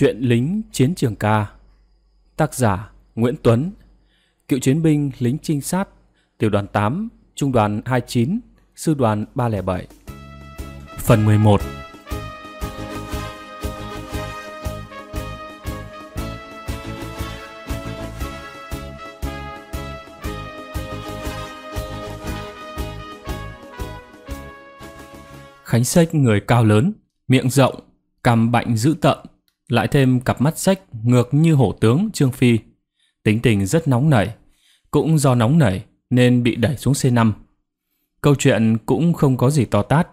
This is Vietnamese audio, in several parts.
Chuyện lính chiến trường ca Tác giả Nguyễn Tuấn Cựu chiến binh lính trinh sát Tiểu đoàn 8, Trung đoàn 29, Sư đoàn 307 Phần 11 Khánh Sách người cao lớn, miệng rộng, cằm bạnh dữ tợn, lại thêm cặp mắt sách ngược như hổ tướng Trương Phi. Tính tình rất nóng nảy, cũng do nóng nảy nên bị đẩy xuống C5. Câu chuyện cũng không có gì to tát,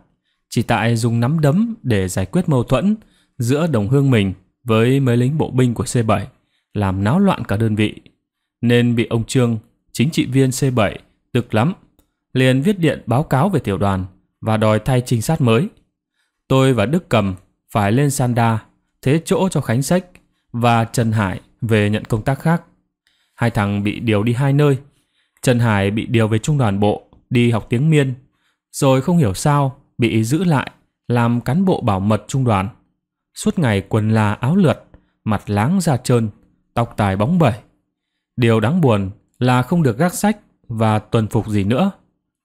chỉ tại dùng nắm đấm để giải quyết mâu thuẫn giữa đồng hương mình với mấy lính bộ binh của C7, làm náo loạn cả đơn vị. Nên bị ông Trương, chính trị viên C7, tức lắm, liền viết điện báo cáo về tiểu đoàn và đòi thay trinh sát mới. Tôi và Đức Cầm phải lên Sanda thế chỗ cho Khánh Sách và Trần Hải về nhận công tác khác. Hai thằng bị điều đi hai nơi. Trần Hải bị điều về trung đoàn bộ, đi học tiếng miên, rồi không hiểu sao bị giữ lại làm cán bộ bảo mật trung đoàn. Suốt ngày quần là áo lượt, mặt láng da trơn, tóc tài bóng bẩy. Điều đáng buồn là không được gác sách và tuần phục gì nữa.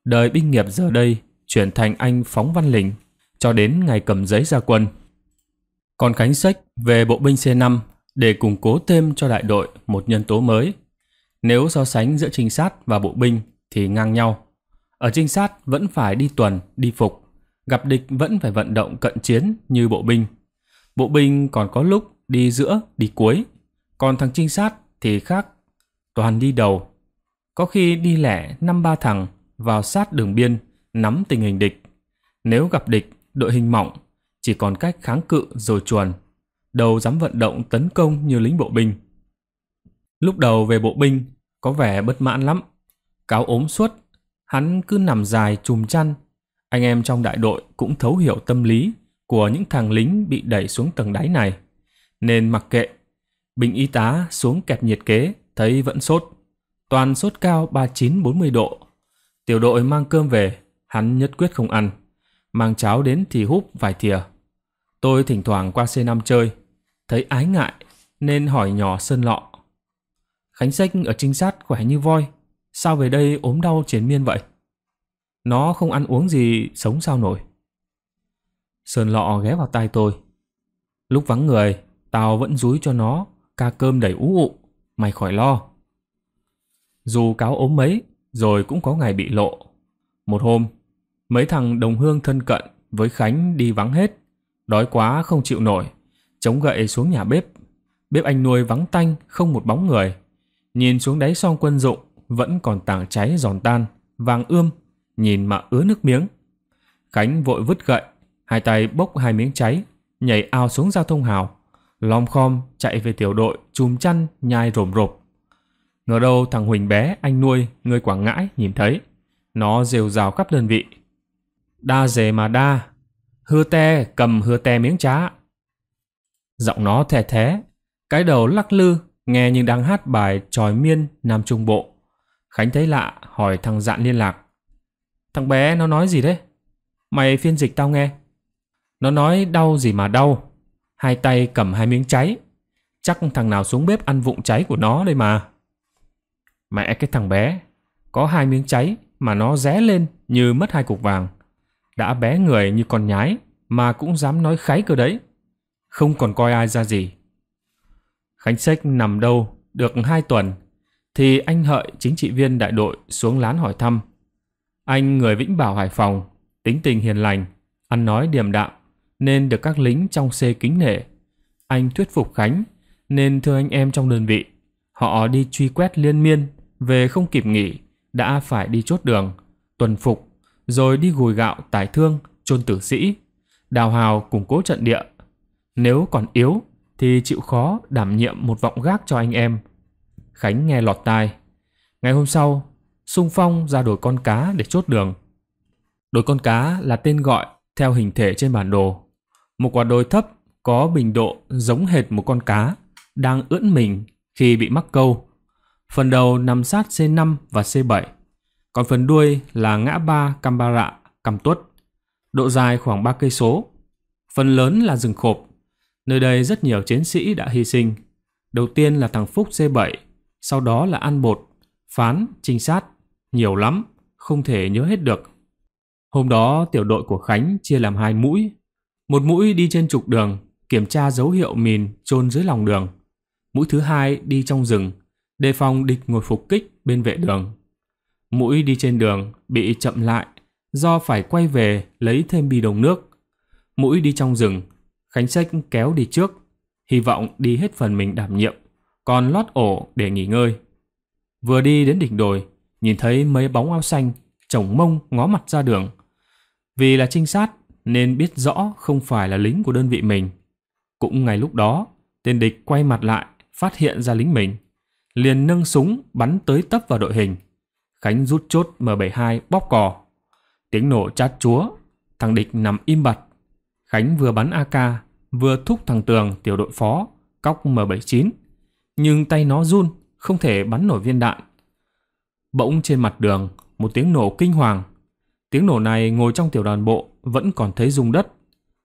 Đời binh nghiệp giờ đây chuyển thành anh phóng văn lình cho đến ngày cầm giấy ra quân. Còn Khánh sách về bộ binh C5 để củng cố thêm cho đại đội một nhân tố mới. Nếu so sánh giữa trinh sát và bộ binh thì ngang nhau. Ở trinh sát vẫn phải đi tuần, đi phục, gặp địch vẫn phải vận động cận chiến như bộ binh. Bộ binh còn có lúc đi giữa, đi cuối, còn thằng trinh sát thì khác, toàn đi đầu. Có khi đi lẻ năm ba thằng vào sát đường biên, nắm tình hình địch. Nếu gặp địch, đội hình mỏng chỉ còn cách kháng cự rồi chuồn, đầu dám vận động tấn công như lính bộ binh. Lúc đầu về bộ binh, có vẻ bất mãn lắm. Cáo ốm suốt, hắn cứ nằm dài chùm chăn. Anh em trong đại đội cũng thấu hiểu tâm lý của những thằng lính bị đẩy xuống tầng đáy này. Nên mặc kệ, bình y tá xuống kẹp nhiệt kế, thấy vẫn sốt. Toàn sốt cao 39-40 độ. Tiểu đội mang cơm về, hắn nhất quyết không ăn. Mang cháo đến thì húp vài thìa. Tôi thỉnh thoảng qua C5 chơi, thấy ái ngại nên hỏi nhỏ Sơn Lọ. Khánh Sách ở trinh sát khỏe như voi, sao về đây ốm đau triển miên vậy? Nó không ăn uống gì sống sao nổi. Sơn Lọ ghé vào tai tôi. Lúc vắng người, tao vẫn dúi cho nó ca cơm đầy ú ụ, mày khỏi lo. Dù cáo ốm mấy, rồi cũng có ngày bị lộ. Một hôm, mấy thằng đồng hương thân cận với Khánh đi vắng hết. Đói quá không chịu nổi, chống gậy xuống nhà bếp. Bếp anh nuôi vắng tanh, không một bóng người. Nhìn xuống đáy song quân dụng, vẫn còn tảng cháy giòn tan, vàng ươm, nhìn mà ứa nước miếng. Khánh vội vứt gậy, hai tay bốc hai miếng cháy, nhảy ao xuống giao thông hào. Lom khom chạy về tiểu đội, chùm chăn, nhai rồm rộp. Ngờ đâu thằng Huỳnh bé, anh nuôi, người Quảng Ngãi nhìn thấy. Nó rêu rào khắp đơn vị. Đa dề mà đa, Hứa te cầm hứa te miếng trá. Giọng nó thẻ thế, cái đầu lắc lư, nghe như đang hát bài tròi miên Nam Trung Bộ. Khánh thấy lạ, hỏi thằng dạn liên lạc. Thằng bé nó nói gì đấy? Mày phiên dịch tao nghe. Nó nói đau gì mà đau. Hai tay cầm hai miếng cháy. Chắc thằng nào xuống bếp ăn vụng cháy của nó đây mà. Mẹ cái thằng bé, có hai miếng cháy mà nó ré lên như mất hai cục vàng đã bé người như con nhái mà cũng dám nói kháy cơ đấy. Không còn coi ai ra gì. Khánh Sách nằm đâu được hai tuần thì anh Hợi chính trị viên đại đội xuống lán hỏi thăm. Anh người Vĩnh Bảo Hải Phòng, tính tình hiền lành, ăn nói điềm đạm nên được các lính trong xe kính nể. Anh thuyết phục Khánh nên thưa anh em trong đơn vị, họ đi truy quét liên miên, về không kịp nghỉ, đã phải đi chốt đường, tuần phục rồi đi gùi gạo tài thương, chôn tử sĩ, đào hào củng cố trận địa. Nếu còn yếu thì chịu khó đảm nhiệm một vọng gác cho anh em. Khánh nghe lọt tai. Ngày hôm sau, Sung Phong ra đổi con cá để chốt đường. Đồi con cá là tên gọi theo hình thể trên bản đồ. Một quả đồi thấp có bình độ giống hệt một con cá đang ưỡn mình khi bị mắc câu. Phần đầu nằm sát C5 và C7 còn phần đuôi là ngã ba Cambara, Cam Tuất, độ dài khoảng 3 cây số. Phần lớn là rừng khộp, nơi đây rất nhiều chiến sĩ đã hy sinh. Đầu tiên là thằng Phúc C7, sau đó là An Bột, Phán, Trinh Sát, nhiều lắm, không thể nhớ hết được. Hôm đó tiểu đội của Khánh chia làm hai mũi, một mũi đi trên trục đường, kiểm tra dấu hiệu mìn chôn dưới lòng đường. Mũi thứ hai đi trong rừng, đề phòng địch ngồi phục kích bên vệ đường Mũi đi trên đường bị chậm lại do phải quay về lấy thêm bi đồng nước. Mũi đi trong rừng, Khánh Sách kéo đi trước, hy vọng đi hết phần mình đảm nhiệm, còn lót ổ để nghỉ ngơi. Vừa đi đến đỉnh đồi, nhìn thấy mấy bóng áo xanh, chồng mông ngó mặt ra đường. Vì là trinh sát nên biết rõ không phải là lính của đơn vị mình. Cũng ngay lúc đó, tên địch quay mặt lại, phát hiện ra lính mình. Liền nâng súng bắn tới tấp vào đội hình. Khánh rút chốt M72 bóp cò. Tiếng nổ chát chúa, thằng địch nằm im bặt. Khánh vừa bắn AK, vừa thúc thằng Tường tiểu đội phó, cóc M79. Nhưng tay nó run, không thể bắn nổi viên đạn. Bỗng trên mặt đường, một tiếng nổ kinh hoàng. Tiếng nổ này ngồi trong tiểu đoàn bộ vẫn còn thấy rung đất.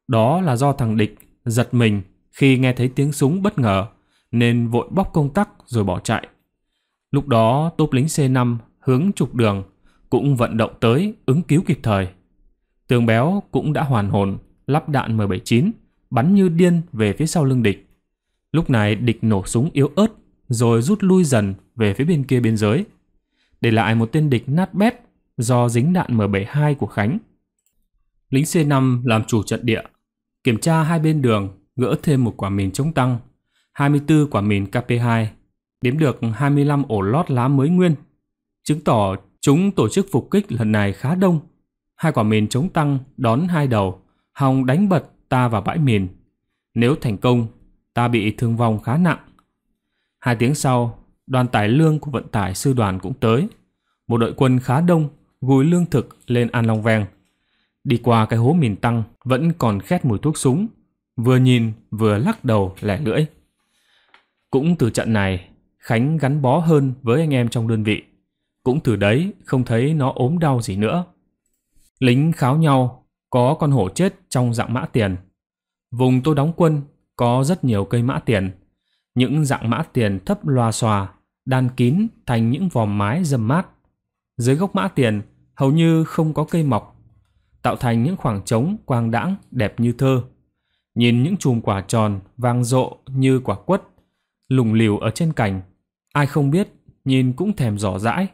Đó là do thằng địch giật mình khi nghe thấy tiếng súng bất ngờ nên vội bóc công tắc rồi bỏ chạy. Lúc đó tốp lính C5 hướng trục đường, cũng vận động tới ứng cứu kịp thời. Tường béo cũng đã hoàn hồn, lắp đạn M79, bắn như điên về phía sau lưng địch. Lúc này địch nổ súng yếu ớt, rồi rút lui dần về phía bên kia biên giới. Để lại một tên địch nát bét do dính đạn M72 của Khánh. Lính C5 làm chủ trận địa, kiểm tra hai bên đường, gỡ thêm một quả mìn chống tăng, 24 quả mìn KP2, đếm được 25 ổ lót lá mới nguyên chứng tỏ chúng tổ chức phục kích lần này khá đông. Hai quả mìn chống tăng đón hai đầu, hòng đánh bật ta vào bãi mìn. Nếu thành công, ta bị thương vong khá nặng. Hai tiếng sau, đoàn tải lương của vận tải sư đoàn cũng tới. Một đội quân khá đông gùi lương thực lên An Long Veng. Đi qua cái hố mìn tăng vẫn còn khét mùi thuốc súng, vừa nhìn vừa lắc đầu lẻ lưỡi. Cũng từ trận này, Khánh gắn bó hơn với anh em trong đơn vị. Cũng từ đấy không thấy nó ốm đau gì nữa. Lính kháo nhau, có con hổ chết trong dạng mã tiền. Vùng tôi đóng quân có rất nhiều cây mã tiền. Những dạng mã tiền thấp loa xòa, đan kín thành những vòm mái dâm mát. Dưới gốc mã tiền hầu như không có cây mọc, tạo thành những khoảng trống quang đãng đẹp như thơ. Nhìn những chùm quả tròn vang rộ như quả quất, lủng lìu ở trên cành, ai không biết nhìn cũng thèm rõ dãi.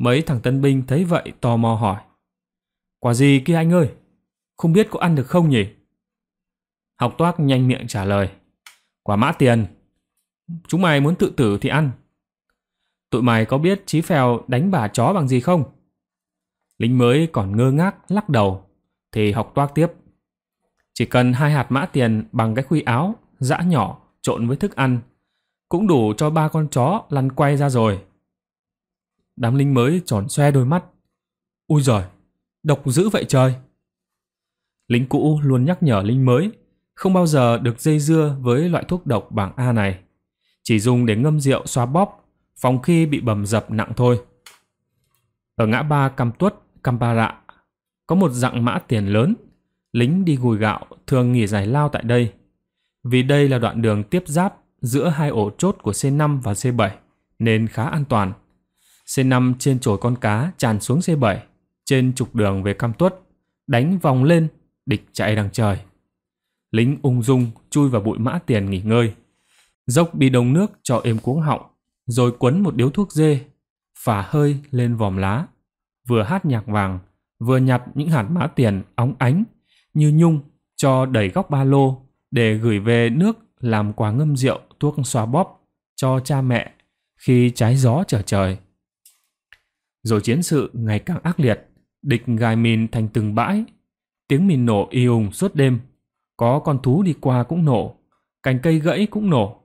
Mấy thằng tân binh thấy vậy tò mò hỏi. Quả gì kia anh ơi? Không biết có ăn được không nhỉ? Học toác nhanh miệng trả lời. Quả mã tiền. Chúng mày muốn tự tử thì ăn. Tụi mày có biết Chí Phèo đánh bà chó bằng gì không? Lính mới còn ngơ ngác lắc đầu. Thì học toác tiếp. Chỉ cần hai hạt mã tiền bằng cái khuy áo, dã nhỏ, trộn với thức ăn. Cũng đủ cho ba con chó lăn quay ra rồi. Đám lính mới tròn xoe đôi mắt. Ui giời, độc dữ vậy trời. Lính cũ luôn nhắc nhở lính mới, không bao giờ được dây dưa với loại thuốc độc bảng A này. Chỉ dùng để ngâm rượu xoa bóp, phòng khi bị bầm dập nặng thôi. Ở ngã ba Cam Tuất, Rạ có một dặng mã tiền lớn. Lính đi gùi gạo thường nghỉ giải lao tại đây. Vì đây là đoạn đường tiếp giáp giữa hai ổ chốt của C5 và C7 nên khá an toàn. C5 trên chổi con cá tràn xuống C7, trên trục đường về cam tuất, đánh vòng lên, địch chạy đằng trời. Lính ung dung chui vào bụi mã tiền nghỉ ngơi. Dốc bị đồng nước cho êm cuống họng, rồi quấn một điếu thuốc dê, phả hơi lên vòm lá. Vừa hát nhạc vàng, vừa nhặt những hạt mã tiền óng ánh như nhung cho đầy góc ba lô để gửi về nước làm quà ngâm rượu thuốc xoa bóp cho cha mẹ khi trái gió trở trời. Rồi chiến sự ngày càng ác liệt, địch gài mìn thành từng bãi. Tiếng mìn nổ y ùng suốt đêm, có con thú đi qua cũng nổ, cành cây gãy cũng nổ.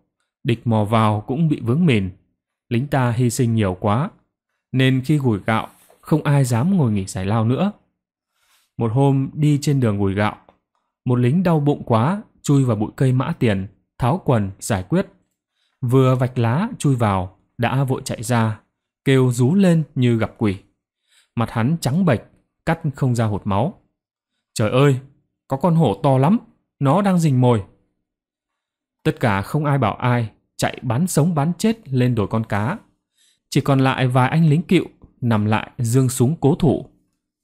Địch mò vào cũng bị vướng mìn. Lính ta hy sinh nhiều quá, nên khi gùi gạo, không ai dám ngồi nghỉ giải lao nữa. Một hôm đi trên đường gùi gạo, một lính đau bụng quá, chui vào bụi cây mã tiền, tháo quần, giải quyết. Vừa vạch lá chui vào, đã vội chạy ra, kêu rú lên như gặp quỷ. Mặt hắn trắng bệch, cắt không ra hột máu. Trời ơi, có con hổ to lắm, nó đang rình mồi. Tất cả không ai bảo ai, chạy bán sống bán chết lên đồi con cá. Chỉ còn lại vài anh lính cựu nằm lại dương súng cố thủ.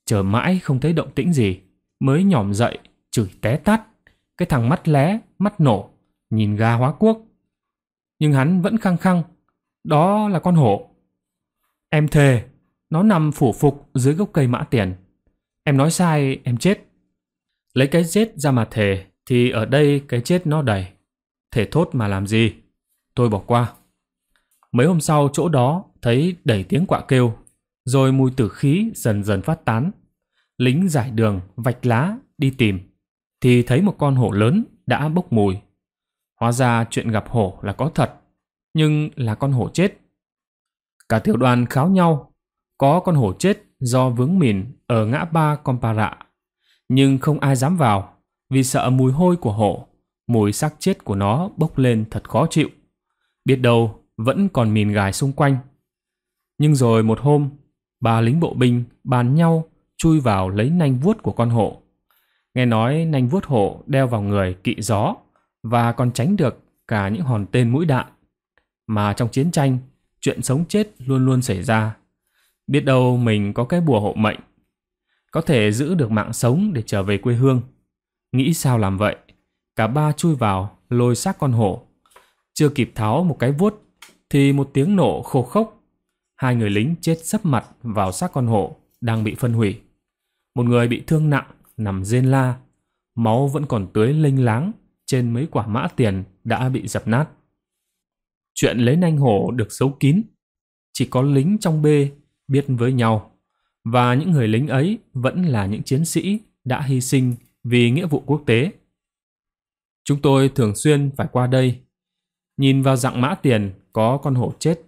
Chờ mãi không thấy động tĩnh gì, mới nhỏm dậy, chửi té tát. Cái thằng mắt lé, mắt nổ, nhìn ga hóa quốc. Nhưng hắn vẫn khăng khăng, đó là con hổ. Em thề, nó nằm phủ phục dưới gốc cây mã tiền. Em nói sai, em chết. Lấy cái chết ra mà thề, thì ở đây cái chết nó đầy. Thể thốt mà làm gì? Tôi bỏ qua. Mấy hôm sau chỗ đó thấy đầy tiếng quạ kêu, rồi mùi tử khí dần dần phát tán. Lính giải đường, vạch lá, đi tìm, thì thấy một con hổ lớn đã bốc mùi. Hóa ra chuyện gặp hổ là có thật, nhưng là con hổ chết. Cả tiểu đoàn kháo nhau, có con hổ chết do vướng mìn ở ngã ba Compara. Nhưng không ai dám vào vì sợ mùi hôi của hổ, mùi xác chết của nó bốc lên thật khó chịu. Biết đâu vẫn còn mìn gài xung quanh. Nhưng rồi một hôm, ba lính bộ binh bàn nhau chui vào lấy nanh vuốt của con hổ. Nghe nói nanh vuốt hổ đeo vào người kỵ gió và còn tránh được cả những hòn tên mũi đạn. Mà trong chiến tranh, chuyện sống chết luôn luôn xảy ra. Biết đâu mình có cái bùa hộ mệnh, có thể giữ được mạng sống để trở về quê hương. Nghĩ sao làm vậy? Cả ba chui vào, lôi xác con hổ. Chưa kịp tháo một cái vuốt, thì một tiếng nổ khô khốc. Hai người lính chết sấp mặt vào xác con hổ đang bị phân hủy. Một người bị thương nặng, nằm rên la. Máu vẫn còn tưới linh láng trên mấy quả mã tiền đã bị dập nát. Chuyện lấy nanh hổ được giấu kín. Chỉ có lính trong bê biết với nhau. Và những người lính ấy vẫn là những chiến sĩ đã hy sinh vì nghĩa vụ quốc tế. Chúng tôi thường xuyên phải qua đây. Nhìn vào dạng mã tiền có con hổ chết.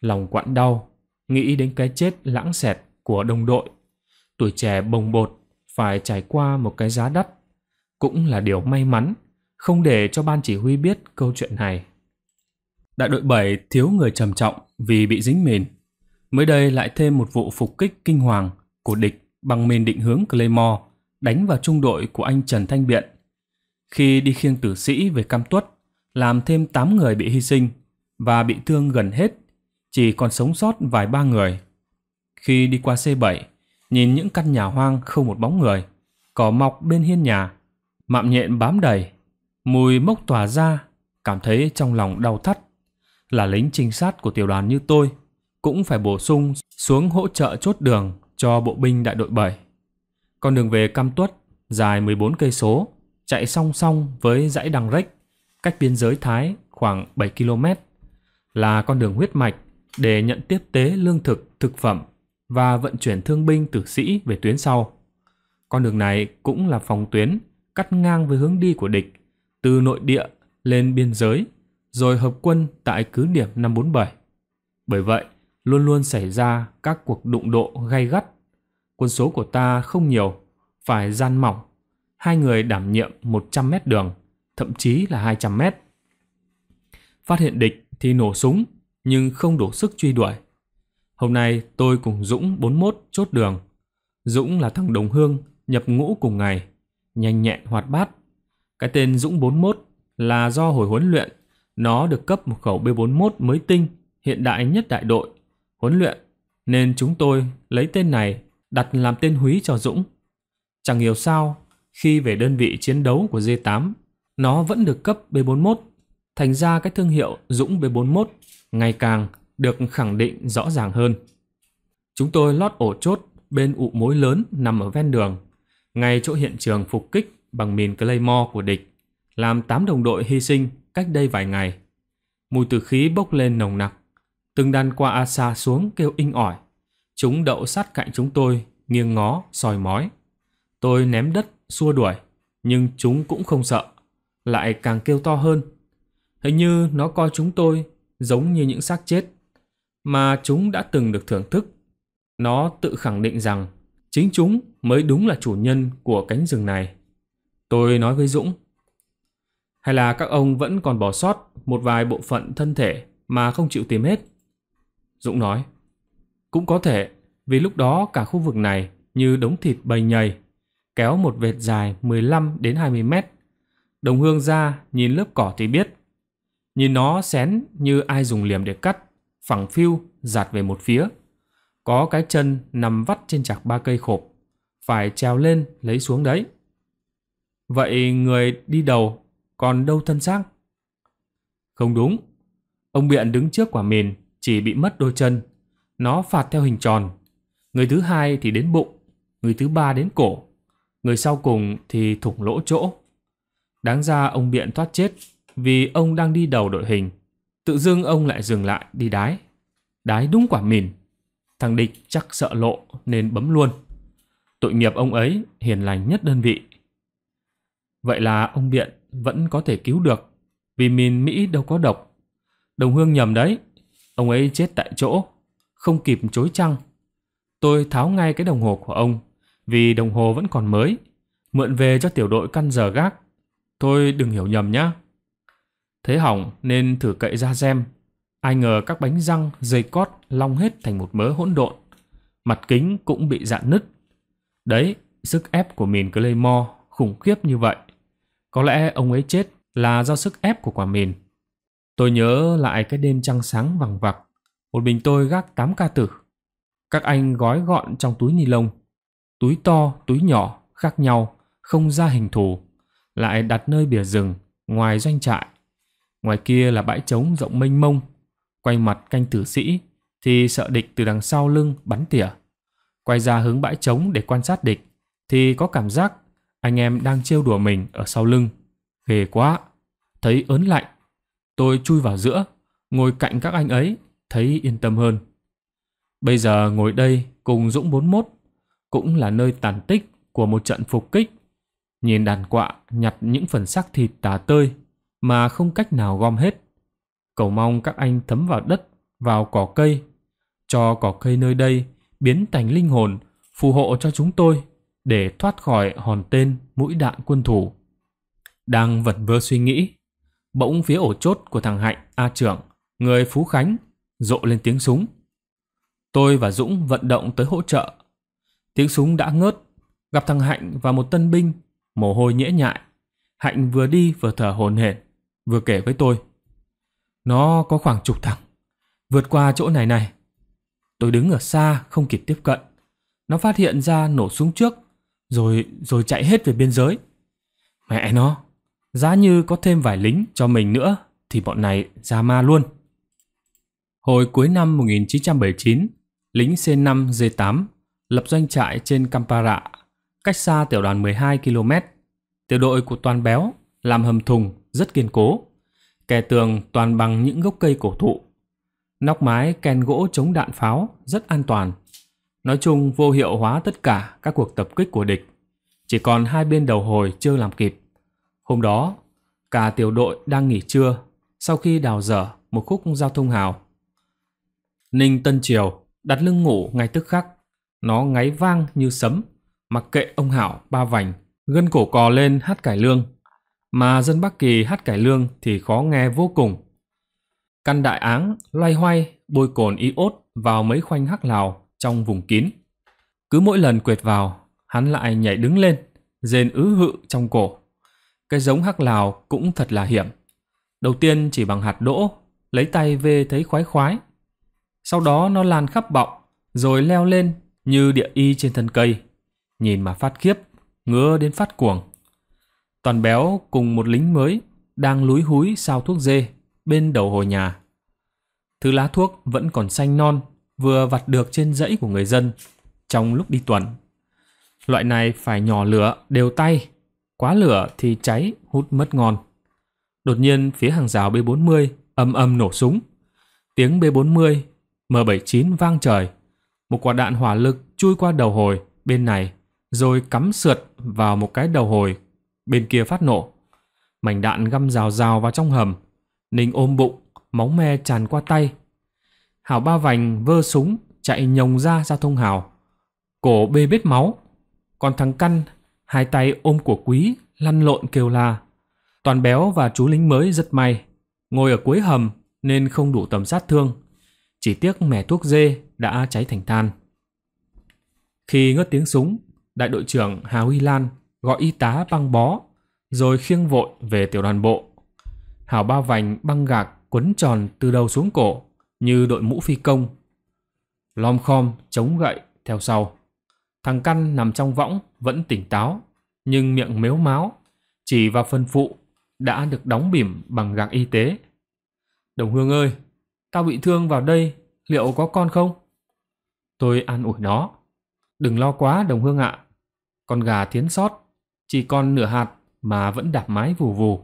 Lòng quặn đau, nghĩ đến cái chết lãng xẹt của đồng đội. Tuổi trẻ bồng bột phải trải qua một cái giá đắt. Cũng là điều may mắn, không để cho ban chỉ huy biết câu chuyện này. Đại đội 7 thiếu người trầm trọng vì bị dính mìn. Mới đây lại thêm một vụ phục kích kinh hoàng của địch bằng mìn định hướng Claymore đánh vào trung đội của anh Trần Thanh Biện. Khi đi khiêng tử sĩ về Cam Tuất, làm thêm 8 người bị hy sinh và bị thương gần hết, chỉ còn sống sót vài ba người. Khi đi qua C7, nhìn những căn nhà hoang không một bóng người, cỏ mọc bên hiên nhà, mạm nhện bám đầy, mùi mốc tỏa ra, cảm thấy trong lòng đau thắt là lính trinh sát của tiểu đoàn như tôi cũng phải bổ sung xuống hỗ trợ chốt đường cho bộ binh đại đội 7. Con đường về Cam Tuất dài 14 cây số, chạy song song với dãy Đằng Rách, cách biên giới Thái khoảng 7 km, là con đường huyết mạch để nhận tiếp tế lương thực, thực phẩm và vận chuyển thương binh tử sĩ về tuyến sau. Con đường này cũng là phòng tuyến cắt ngang với hướng đi của địch từ nội địa lên biên giới rồi hợp quân tại cứ điểm 547. Bởi vậy, luôn luôn xảy ra các cuộc đụng độ gay gắt. Quân số của ta không nhiều, phải gian mỏng. Hai người đảm nhiệm 100 mét đường, thậm chí là 200 mét. Phát hiện địch thì nổ súng, nhưng không đủ sức truy đuổi. Hôm nay tôi cùng Dũng 41 chốt đường. Dũng là thằng đồng hương, nhập ngũ cùng ngày, nhanh nhẹn hoạt bát. Cái tên Dũng 41 là do hồi huấn luyện nó được cấp một khẩu B41 mới tinh, hiện đại nhất đại đội, huấn luyện, nên chúng tôi lấy tên này đặt làm tên húy cho Dũng. Chẳng hiểu sao, khi về đơn vị chiến đấu của D8, nó vẫn được cấp B41, thành ra cái thương hiệu Dũng B41 ngày càng được khẳng định rõ ràng hơn. Chúng tôi lót ổ chốt bên ụ mối lớn nằm ở ven đường, ngay chỗ hiện trường phục kích bằng mìn Claymore của địch, làm 8 đồng đội hy sinh cách đây vài ngày. Mùi tử khí bốc lên nồng nặc. Từng đàn qua xa xuống kêu inh ỏi. Chúng đậu sát cạnh chúng tôi, nghiêng ngó, soi mói. Tôi ném đất, xua đuổi, nhưng chúng cũng không sợ. Lại càng kêu to hơn. Hình như nó coi chúng tôi giống như những xác chết mà chúng đã từng được thưởng thức. Nó tự khẳng định rằng chính chúng mới đúng là chủ nhân của cánh rừng này. Tôi nói với Dũng, hay là các ông vẫn còn bỏ sót một vài bộ phận thân thể mà không chịu tìm hết? Dũng nói, cũng có thể, vì lúc đó cả khu vực này như đống thịt bầy nhầy, kéo một vệt dài 15 đến 20 mét. Đồng hương ra nhìn lớp cỏ thì biết, nhìn nó xén như ai dùng liềm để cắt, phẳng phiu giạt về một phía. Có cái chân nằm vắt trên chạc ba cây khộp, phải trèo lên lấy xuống đấy. Vậy người đi đầu còn đâu thân xác? Không đúng. Ông Biện đứng trước quả mìn, chỉ bị mất đôi chân. Nó phạt theo hình tròn. Người thứ hai thì đến bụng, người thứ ba đến cổ, người sau cùng thì thủng lỗ chỗ. Đáng ra ông Biện thoát chết vì ông đang đi đầu đội hình. Tự dưng ông lại dừng lại đi đái. Đái đúng quả mìn. Thằng địch chắc sợ lộ nên bấm luôn. Tội nghiệp ông ấy hiền lành nhất đơn vị. Vậy là ông Biện vẫn có thể cứu được, vì mìn Mỹ đâu có độc. Đồng Hương nhầm đấy, ông ấy chết tại chỗ, không kịp chối chăng Tôi tháo ngay cái đồng hồ của ông, vì đồng hồ vẫn còn mới, mượn về cho tiểu đội căn giờ gác. Thôi đừng hiểu nhầm nhá. Thế hỏng nên thử cậy ra xem. Ai ngờ các bánh răng, dây cót long hết thành một mớ hỗn độn. Mặt kính cũng bị dạn nứt. Đấy, sức ép của mìn Claymore khủng khiếp như vậy. Có lẽ ông ấy chết là do sức ép của quả mìn. Tôi nhớ lại cái đêm trăng sáng vàng vặc, một mình tôi gác tám ca tử. Các anh gói gọn trong túi ni lông, túi to, túi nhỏ, khác nhau, không ra hình thù, lại đặt nơi bìa rừng, ngoài doanh trại. Ngoài kia là bãi trống rộng mênh mông, quay mặt canh tử sĩ thì sợ địch từ đằng sau lưng bắn tỉa. Quay ra hướng bãi trống để quan sát địch thì có cảm giác anh em đang trêu đùa mình ở sau lưng. Ghê quá. Thấy ớn lạnh. Tôi chui vào giữa, ngồi cạnh các anh ấy, thấy yên tâm hơn. Bây giờ ngồi đây cùng Dũng 41, cũng là nơi tàn tích của một trận phục kích. Nhìn đàn quạ nhặt những phần xác thịt tà tơi mà không cách nào gom hết. Cầu mong các anh thấm vào đất, vào cỏ cây, cho cỏ cây nơi đây biến thành linh hồn phù hộ cho chúng tôi để thoát khỏi hòn tên mũi đạn quân thủ. Đang vật vơ suy nghĩ, bỗng phía ổ chốt của thằng Hạnh A trưởng, người Phú Khánh, rộ lên tiếng súng. Tôi và Dũng vận động tới hỗ trợ. Tiếng súng đã ngớt, gặp thằng Hạnh và một tân binh, mồ hôi nhễ nhại. Hạnh vừa đi vừa thở hồn hển, vừa kể với tôi. Nó có khoảng chục thằng, vượt qua chỗ này này. Tôi đứng ở xa không kịp tiếp cận. Nó phát hiện ra nổ súng trước rồi rồi chạy hết về biên giới. Mẹ nó, giá như có thêm vài lính cho mình nữa thì bọn này ra ma luôn. Hồi cuối năm 1979, lính C5G8 lập doanh trại trên Campara cách xa tiểu đoàn 12 km. Tiểu đội của toàn béo, làm hầm thùng rất kiên cố. Kè tường toàn bằng những gốc cây cổ thụ. Nóc mái kèn gỗ chống đạn pháo rất an toàn. Nói chung vô hiệu hóa tất cả các cuộc tập kích của địch. Chỉ còn hai bên đầu hồi chưa làm kịp. Hôm đó, cả tiểu đội đang nghỉ trưa sau khi đào dở một khúc giao thông hào. Ninh Tân Triều đặt lưng ngủ ngay tức khắc. Nó ngáy vang như sấm, mặc kệ ông Hảo ba vành, gân cổ cò lên hát cải lương. Mà dân Bắc Kỳ hát cải lương thì khó nghe vô cùng. Căn đại áng loay hoay bôi cồn iốt vào mấy khoanh hắc lào trong vùng kín. Cứ mỗi lần quệt vào, hắn lại nhảy đứng lên, rên ứ hự trong cổ. Cái giống hắc lào cũng thật là hiểm. Đầu tiên chỉ bằng hạt đỗ, lấy tay về thấy khoái khoái. Sau đó nó lan khắp bọng, rồi leo lên như địa y trên thân cây. Nhìn mà phát khiếp, ngứa đến phát cuồng. Toàn béo cùng một lính mới đang lúi húi sao thuốc dê bên đầu hồ nhà. Thứ lá thuốc vẫn còn xanh non, vừa vặt được trên dãy của người dân trong lúc đi tuần. Loại này phải nhỏ lửa đều tay, quá lửa thì cháy hút mất ngon. Đột nhiên phía hàng rào B40 âm âm nổ súng. Tiếng B40 M79 vang trời. Một quả đạn hỏa lực chui qua đầu hồi bên này rồi cắm sượt vào một cái đầu hồi bên kia phát nổ. Mảnh đạn găm rào rào vào trong hầm. Ninh ôm bụng, móng me tràn qua tay, Hảo ba vành vơ súng chạy nhồng ra ra thông hào. Cổ bê bết máu. Còn thằng Căn, hai tay ôm của quý, lăn lộn kêu la. Toàn béo và chú lính mới rất may. Ngồi ở cuối hầm nên không đủ tầm sát thương. Chỉ tiếc mẻ thuốc dê đã cháy thành than. Khi ngớt tiếng súng, đại đội trưởng Hà Huy Lan gọi y tá băng bó, rồi khiêng vội về tiểu đoàn bộ. Hảo ba vành băng gạc quấn tròn từ đầu xuống cổ, như đội mũ phi công. Lom khom chống gậy theo sau. Thằng Căn nằm trong võng vẫn tỉnh táo, nhưng miệng mếu máu, chỉ vào phần phụ đã được đóng bỉm bằng gạc y tế. Đồng Hương ơi, tao bị thương vào đây, liệu có con không? Tôi an ủi nó. Đừng lo quá Đồng Hương ạ. Con gà thiến sót, chỉ còn nửa hạt mà vẫn đạp mái vù vù.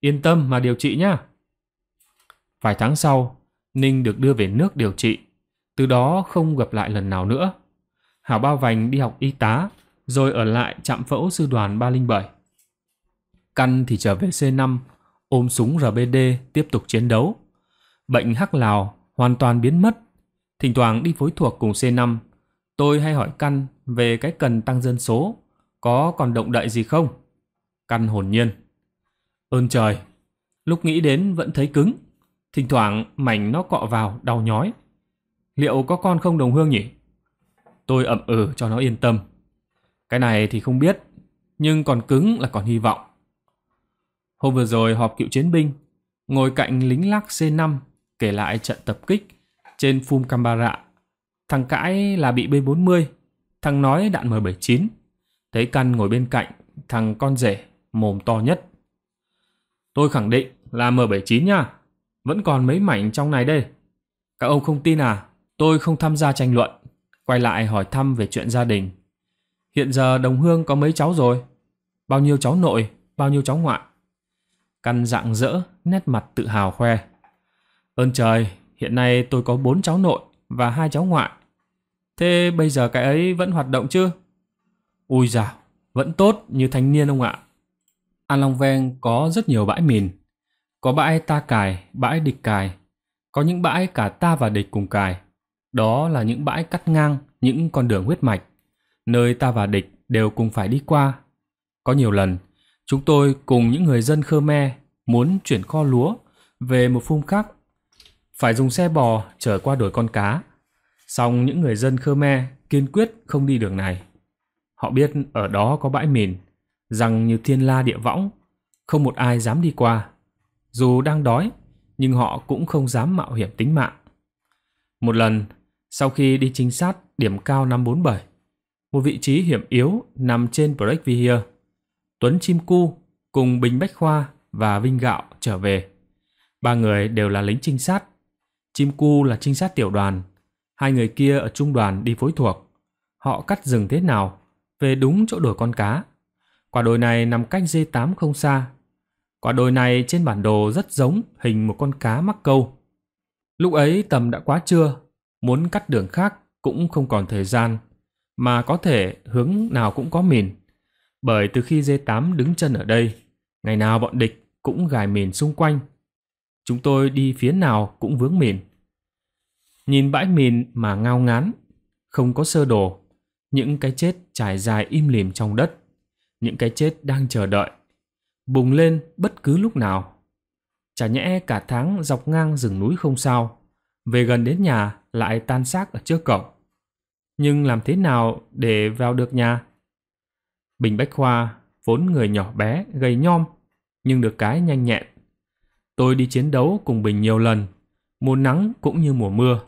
Yên tâm mà điều trị nhá. Vài tháng sau, Ninh được đưa về nước điều trị, từ đó không gặp lại lần nào nữa. Hảo bao Vành đi học y tá, rồi ở lại trạm phẫu sư đoàn 307. Căn thì trở về C5, ôm súng RBD tiếp tục chiến đấu. Bệnh hắc lào hoàn toàn biến mất, thỉnh thoảng đi phối thuộc cùng C5. Tôi hay hỏi Căn về cái cần tăng dân số, có còn động đậy gì không? Căn hồn nhiên. Ơn trời, lúc nghĩ đến vẫn thấy cứng. Thỉnh thoảng mảnh nó cọ vào đau nhói. Liệu có con không đồng hương nhỉ? Tôi ậm ừ cho nó yên tâm. Cái này thì không biết, nhưng còn cứng là còn hy vọng. Hôm vừa rồi họp cựu chiến binh, ngồi cạnh lính lắc C5 kể lại trận tập kích trên Phum Cambara. Thằng cãi là bị B40, thằng nói đạn M79. Thấy căn ngồi bên cạnh, thằng con rể, mồm to nhất. Tôi khẳng định là M79 nha. Vẫn còn mấy mảnh trong này đây. Các ông không tin à? Tôi không tham gia tranh luận. Quay lại hỏi thăm về chuyện gia đình. Hiện giờ đồng hương có mấy cháu rồi? Bao nhiêu cháu nội, bao nhiêu cháu ngoại? Căn dạng dỡ, nét mặt tự hào khoe. Ơn trời, hiện nay tôi có bốn cháu nội và hai cháu ngoại. Thế bây giờ cái ấy vẫn hoạt động chứ? Ui dào, vẫn tốt như thanh niên ông ạ. An Long Ven có rất nhiều bãi mìn, có bãi ta cài, bãi địch cài. Có những bãi cả ta và địch cùng cài. Đó là những bãi cắt ngang những con đường huyết mạch, nơi ta và địch đều cùng phải đi qua. Có nhiều lần, chúng tôi cùng những người dân Khmer muốn chuyển kho lúa về một phung khác. Phải dùng xe bò chở qua đồi con cá. Song những người dân Khmer kiên quyết không đi đường này. Họ biết ở đó có bãi mìn, rằng như thiên la địa võng, không một ai dám đi qua. Dù đang đói, nhưng họ cũng không dám mạo hiểm tính mạng. Một lần, sau khi đi trinh sát điểm cao 547, một vị trí hiểm yếu nằm trên Breakvihia, Tuấn Chim Cu cùng Bình Bách Khoa và Vinh Gạo trở về. Ba người đều là lính trinh sát. Chim Cu là trinh sát tiểu đoàn, hai người kia ở trung đoàn đi phối thuộc. Họ cắt rừng thế nào, về đúng chỗ đổi con cá. Quả đồi này nằm cách D8 không xa Quả đồi này trên bản đồ rất giống hình một con cá mắc câu. Lúc ấy tầm đã quá trưa, muốn cắt đường khác cũng không còn thời gian, mà có thể hướng nào cũng có mìn. Bởi từ khi D8 đứng chân ở đây, ngày nào bọn địch cũng gài mìn xung quanh. Chúng tôi đi phía nào cũng vướng mìn. Nhìn bãi mìn mà ngao ngán, không có sơ đồ, những cái chết trải dài im lìm trong đất, những cái chết đang chờ đợi bùng lên bất cứ lúc nào. Chả nhẽ cả tháng dọc ngang rừng núi không sao, về gần đến nhà lại tan xác ở trước cổng. Nhưng làm thế nào để vào được nhà? Bình Bách Khoa vốn người nhỏ bé, gầy nhom, nhưng được cái nhanh nhẹn. Tôi đi chiến đấu cùng Bình nhiều lần, mùa nắng cũng như mùa mưa.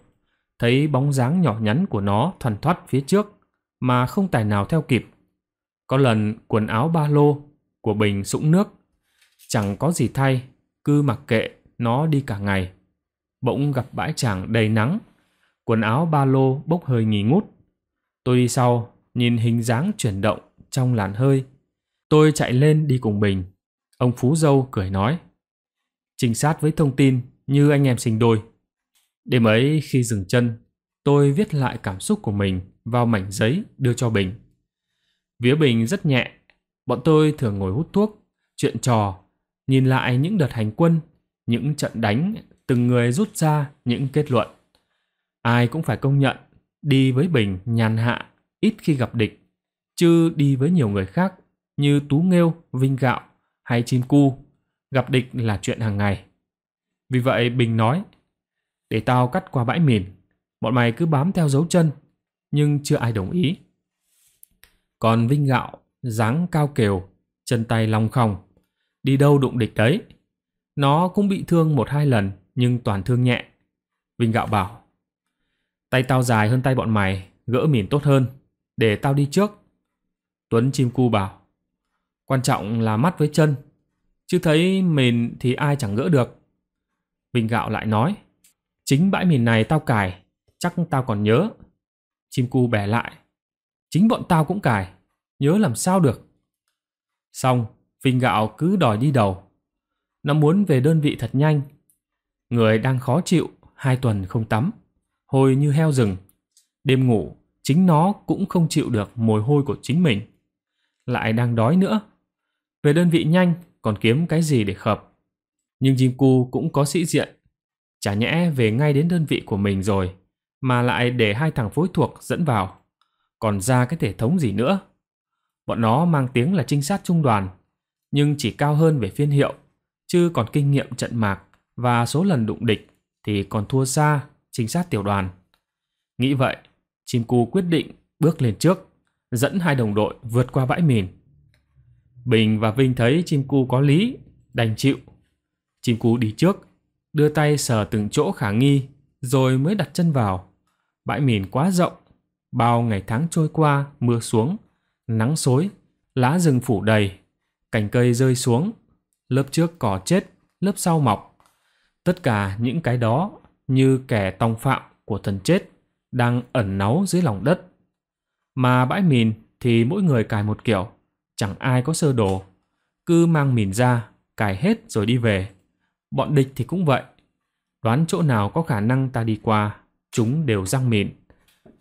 Thấy bóng dáng nhỏ nhắn của nó thoăn thoắt phía trước mà không tài nào theo kịp. Có lần quần áo ba lô của bình sũng nước. Chẳng có gì thay, cứ mặc kệ nó đi cả ngày. Bỗng gặp bãi tràng đầy nắng, quần áo ba lô bốc hơi nghỉ ngút. Tôi đi sau, nhìn hình dáng chuyển động trong làn hơi. Tôi chạy lên đi cùng Bình. Ông Phú Dâu cười nói. Trinh sát với thông tin như anh em sinh đôi. Đêm ấy khi dừng chân, tôi viết lại cảm xúc của mình vào mảnh giấy đưa cho Bình. Vía Bình rất nhẹ Bọn tôi thường ngồi hút thuốc, chuyện trò, nhìn lại những đợt hành quân, những trận đánh, từng người rút ra những kết luận. Ai cũng phải công nhận, đi với Bình nhàn hạ, ít khi gặp địch, chứ đi với nhiều người khác như Tú Nghêu, Vinh Gạo hay Chim Cu, gặp địch là chuyện hàng ngày. Vì vậy Bình nói, để tao cắt qua bãi mìn, bọn mày cứ bám theo dấu chân, nhưng chưa ai đồng ý. Còn Vinh Gạo dáng cao kiều, chân tay long khòng, đi đâu đụng địch đấy. Nó cũng bị thương một hai lần nhưng toàn thương nhẹ. Vinh Gạo bảo, tay tao dài hơn tay bọn mày, gỡ mìn tốt hơn, để tao đi trước. Tuấn chim cu bảo, quan trọng là mắt với chân, chứ thấy mìn thì ai chẳng gỡ được. Vinh Gạo lại nói, chính bãi mìn này tao cài, chắc tao còn nhớ. Chim cu bẻ lại, chính bọn tao cũng cài nhớ làm sao được. Xong, phình gạo cứ đòi đi đầu. Nó muốn về đơn vị thật nhanh. Người đang khó chịu, hai tuần không tắm, hôi như heo rừng. Đêm ngủ, chính nó cũng không chịu được mùi hôi của chính mình. Lại đang đói nữa. Về đơn vị nhanh, còn kiếm cái gì để khập. Nhưng cu cũng có sĩ diện. Chả nhẽ về ngay đến đơn vị của mình rồi, mà lại để hai thằng phối thuộc dẫn vào. Còn ra cái thể thống gì nữa. Bọn nó mang tiếng là trinh sát trung đoàn, nhưng chỉ cao hơn về phiên hiệu, chứ còn kinh nghiệm trận mạc và số lần đụng địch thì còn thua xa trinh sát tiểu đoàn. Nghĩ vậy, chim cu quyết định bước lên trước, dẫn hai đồng đội vượt qua bãi mìn. Bình và Vinh thấy chim cu có lý, đành chịu. Chim cu đi trước, đưa tay sờ từng chỗ khả nghi, rồi mới đặt chân vào. Bãi mìn quá rộng, bao ngày tháng trôi qua mưa xuống nắng xối, lá rừng phủ đầy, cành cây rơi xuống, lớp trước cỏ chết, lớp sau mọc. Tất cả những cái đó như kẻ tòng phạm của thần chết đang ẩn náu dưới lòng đất. Mà bãi mìn thì mỗi người cài một kiểu, chẳng ai có sơ đồ. Cứ mang mìn ra, cài hết rồi đi về. Bọn địch thì cũng vậy. Đoán chỗ nào có khả năng ta đi qua, chúng đều răng mìn.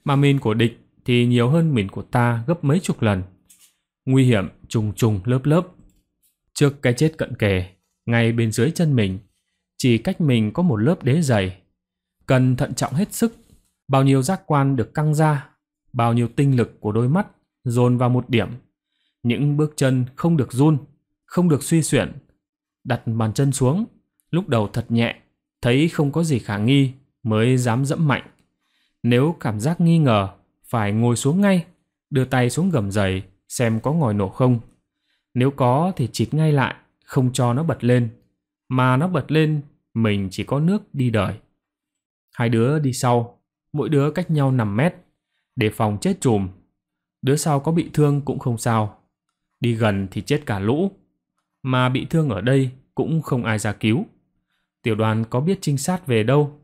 Mà mìn của địch thì nhiều hơn mình của ta gấp mấy chục lần. Nguy hiểm trùng trùng lớp lớp. Trước cái chết cận kề, ngay bên dưới chân mình, chỉ cách mình có một lớp đế dày. Cần thận trọng hết sức, bao nhiêu giác quan được căng ra, bao nhiêu tinh lực của đôi mắt dồn vào một điểm. Những bước chân không được run, không được suy xuyển. Đặt bàn chân xuống, lúc đầu thật nhẹ, thấy không có gì khả nghi mới dám dẫm mạnh. Nếu cảm giác nghi ngờ phải ngồi xuống ngay, đưa tay xuống gầm giày xem có ngòi nổ không. Nếu có thì chịt ngay lại, không cho nó bật lên. Mà nó bật lên, mình chỉ có nước đi đời. Hai đứa đi sau, mỗi đứa cách nhau 5 mét, để phòng chết chùm. Đứa sau có bị thương cũng không sao. Đi gần thì chết cả lũ. Mà bị thương ở đây cũng không ai ra cứu. Tiểu đoàn có biết trinh sát về đâu,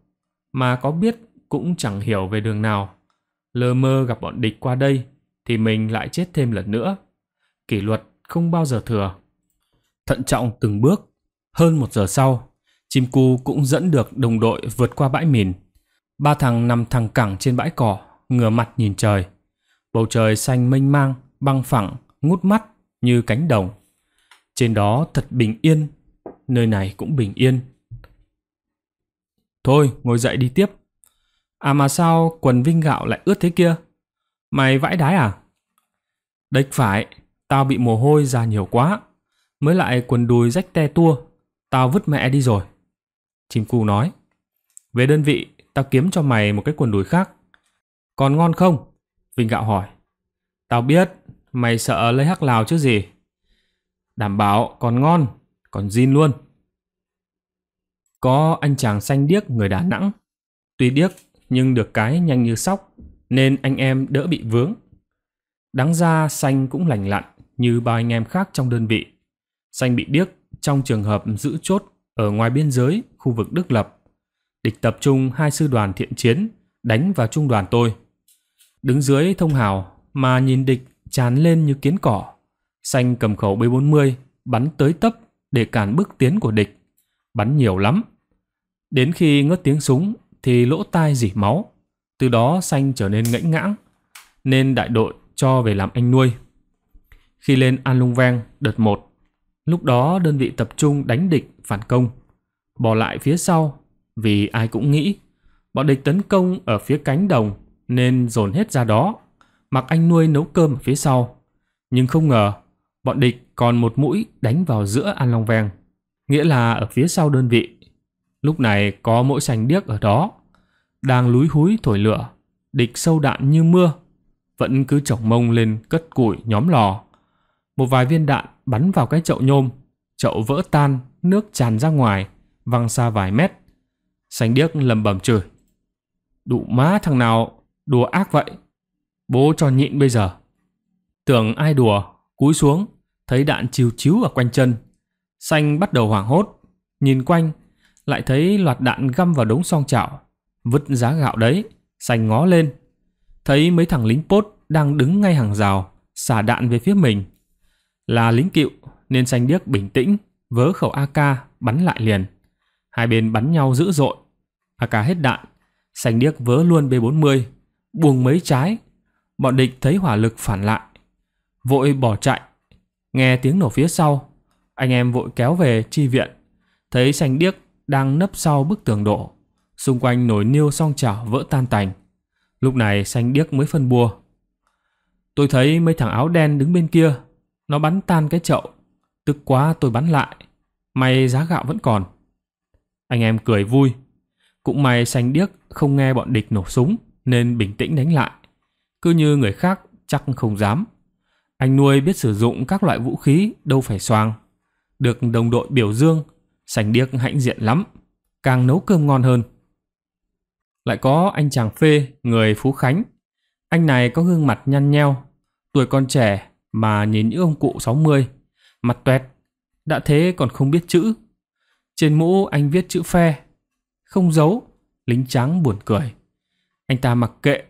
mà có biết cũng chẳng hiểu về đường nào lơ mơ gặp bọn địch qua đây thì mình lại chết thêm lần nữa. Kỷ luật không bao giờ thừa. Thận trọng từng bước, hơn một giờ sau, chim cu cũng dẫn được đồng đội vượt qua bãi mìn. Ba thằng nằm thẳng cẳng trên bãi cỏ, ngửa mặt nhìn trời. Bầu trời xanh mênh mang, băng phẳng, ngút mắt như cánh đồng. Trên đó thật bình yên, nơi này cũng bình yên. Thôi, ngồi dậy đi tiếp. À mà sao quần vinh gạo lại ướt thế kia? Mày vãi đái à? Đếch phải, tao bị mồ hôi ra nhiều quá. Mới lại quần đùi rách te tua, tao vứt mẹ đi rồi. Chim cu nói. Về đơn vị, tao kiếm cho mày một cái quần đùi khác. Còn ngon không? Vinh gạo hỏi. Tao biết, mày sợ lấy hắc lào chứ gì. Đảm bảo còn ngon, còn zin luôn. Có anh chàng xanh điếc người Đà Nẵng. Tuy điếc nhưng được cái nhanh như sóc, nên anh em đỡ bị vướng. Đáng ra Xanh cũng lành lặn như ba anh em khác trong đơn vị. Xanh bị điếc trong trường hợp giữ chốt ở ngoài biên giới khu vực Đức Lập. Địch tập trung hai sư đoàn thiện chiến đánh vào trung đoàn tôi. Đứng dưới thông hào mà nhìn địch tràn lên như kiến cỏ. Xanh cầm khẩu B40 bắn tới tấp để cản bước tiến của địch. Bắn nhiều lắm. Đến khi ngớt tiếng súng, thì lỗ tai dỉ máu, từ đó xanh trở nên ngãnh ngãng, nên đại đội cho về làm anh nuôi. Khi lên An Lung Vang đợt 1, lúc đó đơn vị tập trung đánh địch phản công, bỏ lại phía sau vì ai cũng nghĩ bọn địch tấn công ở phía cánh đồng nên dồn hết ra đó, mặc anh nuôi nấu cơm ở phía sau. Nhưng không ngờ, bọn địch còn một mũi đánh vào giữa An Long Vang, nghĩa là ở phía sau đơn vị Lúc này có mỗi sành điếc ở đó, đang lúi húi thổi lửa, địch sâu đạn như mưa, vẫn cứ chổng mông lên cất củi nhóm lò. Một vài viên đạn bắn vào cái chậu nhôm, chậu vỡ tan, nước tràn ra ngoài, văng xa vài mét. Sành điếc lầm bầm chửi. Đụ má thằng nào đùa ác vậy? Bố cho nhịn bây giờ. Tưởng ai đùa, cúi xuống, thấy đạn chiếu chiếu ở quanh chân. Xanh bắt đầu hoảng hốt, nhìn quanh lại thấy loạt đạn găm vào đống song chảo, vứt giá gạo đấy, sành ngó lên. Thấy mấy thằng lính pốt đang đứng ngay hàng rào, xả đạn về phía mình. Là lính cựu nên sành điếc bình tĩnh, vớ khẩu AK bắn lại liền. Hai bên bắn nhau dữ dội, AK hết đạn, sành điếc vớ luôn B40, buông mấy trái. Bọn địch thấy hỏa lực phản lại, vội bỏ chạy. Nghe tiếng nổ phía sau, anh em vội kéo về chi viện. Thấy sành điếc đang nấp sau bức tường độ. Xung quanh nổi niêu song chảo vỡ tan tành. Lúc này xanh điếc mới phân bua. Tôi thấy mấy thằng áo đen đứng bên kia. Nó bắn tan cái chậu. Tức quá tôi bắn lại. May giá gạo vẫn còn. Anh em cười vui. Cũng may xanh điếc không nghe bọn địch nổ súng nên bình tĩnh đánh lại. Cứ như người khác chắc không dám. Anh nuôi biết sử dụng các loại vũ khí đâu phải xoàng. Được đồng đội biểu dương Sành điếc hãnh diện lắm, càng nấu cơm ngon hơn. Lại có anh chàng phê, người Phú Khánh. Anh này có gương mặt nhăn nheo, tuổi còn trẻ mà nhìn như ông cụ 60, mặt tuẹt, đã thế còn không biết chữ. Trên mũ anh viết chữ phe, không giấu, lính trắng buồn cười. Anh ta mặc kệ,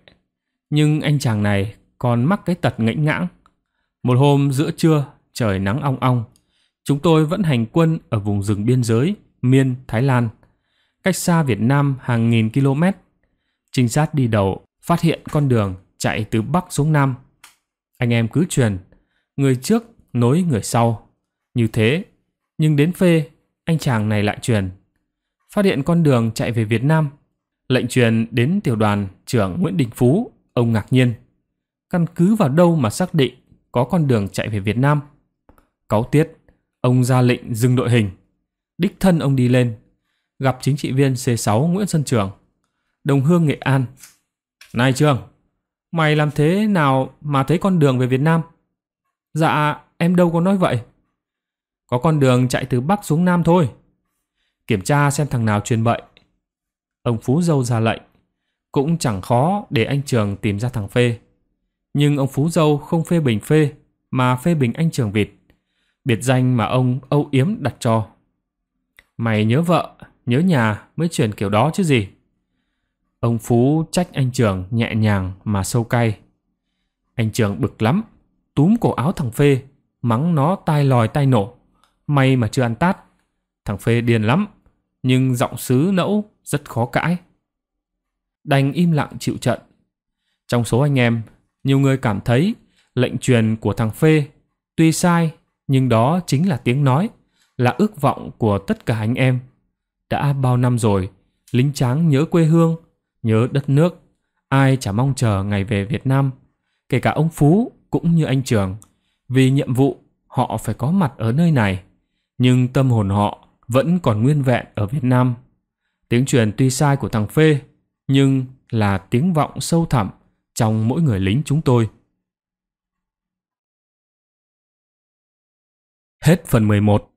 nhưng anh chàng này còn mắc cái tật ngãnh ngãng. Một hôm giữa trưa, trời nắng ong ong, Chúng tôi vẫn hành quân ở vùng rừng biên giới Miên, Thái Lan, cách xa Việt Nam hàng nghìn km. Trinh sát đi đầu phát hiện con đường chạy từ Bắc xuống Nam. Anh em cứ truyền, người trước nối người sau. Như thế, nhưng đến phê, anh chàng này lại truyền. Phát hiện con đường chạy về Việt Nam. Lệnh truyền đến tiểu đoàn trưởng Nguyễn Đình Phú, ông ngạc nhiên. Căn cứ vào đâu mà xác định có con đường chạy về Việt Nam? Cáu tiết, Ông ra lệnh dừng đội hình. Đích thân ông đi lên, gặp chính trị viên C6 Nguyễn Xuân Trường, đồng hương Nghệ An. Này Trường, mày làm thế nào mà thấy con đường về Việt Nam? Dạ, em đâu có nói vậy. Có con đường chạy từ Bắc xuống Nam thôi. Kiểm tra xem thằng nào truyền bậy. Ông Phú Dâu ra lệnh. Cũng chẳng khó để anh Trường tìm ra thằng phê. Nhưng ông Phú Dâu không phê bình phê, mà phê bình anh Trường vịt biệt danh mà ông Âu Yếm đặt cho. Mày nhớ vợ, nhớ nhà mới chuyển kiểu đó chứ gì. Ông Phú trách anh trưởng nhẹ nhàng mà sâu cay. Anh trưởng bực lắm, túm cổ áo thằng Phê, mắng nó tai lòi tai nổ. May mà chưa ăn tát. Thằng Phê điên lắm, nhưng giọng sứ nẫu rất khó cãi. Đành im lặng chịu trận. Trong số anh em, nhiều người cảm thấy lệnh truyền của thằng Phê tuy sai nhưng đó chính là tiếng nói, là ước vọng của tất cả anh em. Đã bao năm rồi, lính tráng nhớ quê hương, nhớ đất nước, ai chả mong chờ ngày về Việt Nam, kể cả ông Phú cũng như anh Trường, vì nhiệm vụ họ phải có mặt ở nơi này, nhưng tâm hồn họ vẫn còn nguyên vẹn ở Việt Nam. Tiếng truyền tuy sai của thằng Phê, nhưng là tiếng vọng sâu thẳm trong mỗi người lính chúng tôi. Hết phần 11